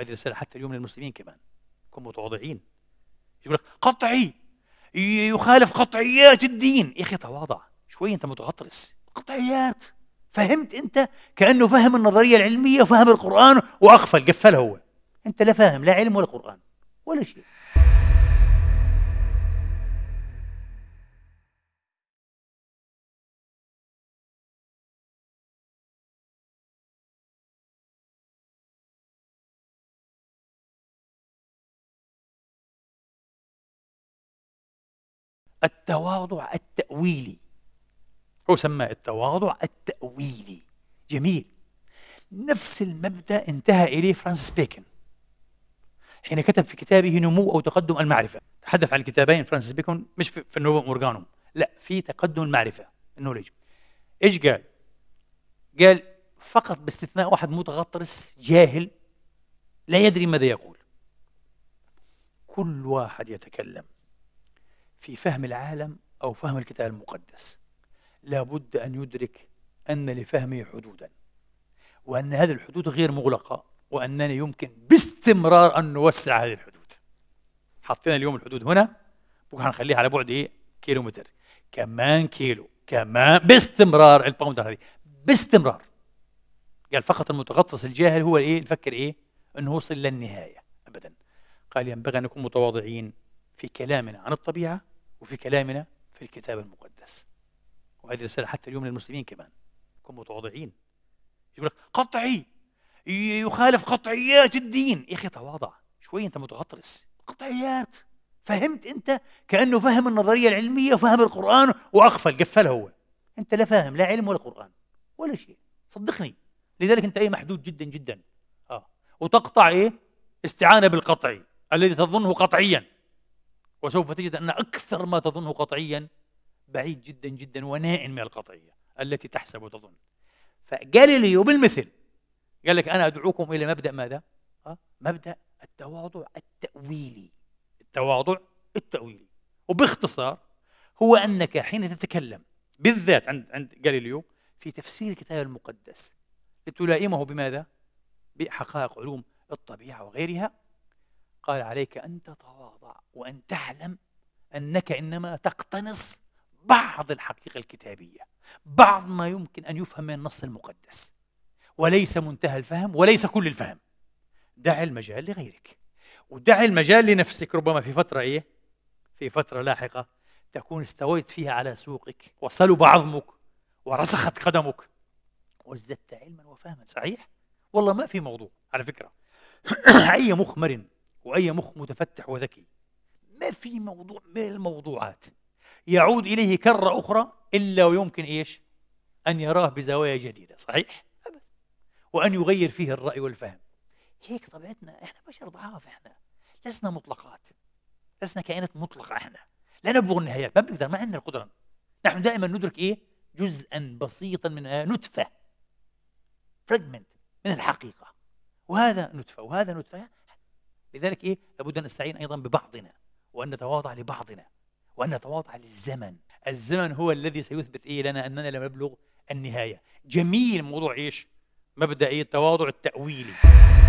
وهذه رسالة حتى اليوم للمسلمين كمان كن متواضعين يقول لك قطعي يخالف قطعيات الدين يا اخي تواضع شوي انت متغطرس قطعيات فهمت انت كانه فهم النظريه العلميه وفهم القران واغفل قفل هو انت لا فاهم لا علم ولا قران ولا شيء التواضع التأويلي هو سماه التواضع التأويلي جميل نفس المبدأ انتهى إليه فرانسيس بيكن حين كتب في كتابه نمو أو تقدم المعرفة تحدث عن الكتابين فرانسيس بيكون مش في النوفم اورجانوم لا في تقدم المعرفه النولج ايش قال؟ قال فقط باستثناء واحد متغطرس جاهل لا يدري ماذا يقول كل واحد يتكلم في فهم العالم أو فهم الكتاب المقدس لابد أن يدرك أن لفهمه حدودا وأن هذه الحدود غير مغلقة وأننا يمكن باستمرار أن نوسع هذه الحدود حطينا اليوم الحدود هنا بكرة نخليها على بعد إيه كيلو متر كمان كيلو كمان باستمرار الباوندر هذه باستمرار قال فقط المتغطس الجاهل هو ايه يفكر ايه انه وصل للنهايه ابدا قال ينبغي ان نكون متواضعين في كلامنا عن الطبيعه وفي كلامنا في الكتاب المقدس وهذه رسالة حتى اليوم للمسلمين كمان كن متواضعين يقول لك قطعي يخالف قطعيات الدين يا اخي تواضع شوي انت متغطرس قطعيات فهمت انت كانه فهم النظريه العلميه وفهم القران واغفل قفل هو انت لا فاهم لا علم ولا قران ولا شيء صدقني لذلك انت اي محدود جدا جدا اه وتقطع ايه استعانه بالقطعي الذي تظنه قطعيا وسوف تجد أن أكثر ما تظنه قطعيا بعيد جدا جدا ونائ من القطعية التي تحسب وتظن فجاليليو بالمثل قال لك أنا أدعوكم إلى مبدأ ماذا؟ آه، مبدأ التواضع التأويلي التواضع التأويلي وباختصار هو أنك حين تتكلم بالذات عند عند جاليليو في تفسير الكتاب المقدس لتلائمه بماذا؟ بحقائق علوم الطبيعة وغيرها قال عليك أن تتواضع وأن تعلم أنك إنما تقتنص بعض الحقيقة الكتابية بعض ما يمكن أن يفهم من النص المقدس وليس منتهى الفهم وليس كل الفهم دع المجال لغيرك ودع المجال لنفسك ربما في فترة إيه؟ في فترة لاحقة تكون استويت فيها على سوقك وصلب عظمك ورسخت قدمك وازددت علما وفهما صحيح؟ والله ما في موضوع على فكرة أي مخ مرن وأي مخ متفتح وذكي ما في موضوع من الموضوعات يعود إليه كرة أخرى إلا ويمكن إيش أن يراه بزوايا جديدة صحيح أبدا وأن يغير فيه الرأي والفهم هيك طبيعتنا إحنا بشر ضعاف إحنا لسنا مطلقات لسنا كائنات مطلقة إحنا لا نبلغ النهايات ما بنقدر ما عندنا القدرة نحن دائما ندرك إيه جزءا بسيطا منها آه، نتفة فرجمنت من الحقيقة وهذا نتفة وهذا نتفة لذلك إيه لابد أن نستعين أيضا ببعضنا وأن نتواضع لبعضنا وأن نتواضع للزمن الزمن هو الذي سيثبت إيه لنا أننا لم نبلغ النهاية جميل موضوع إيش مبدأ إيه التواضع التأويلي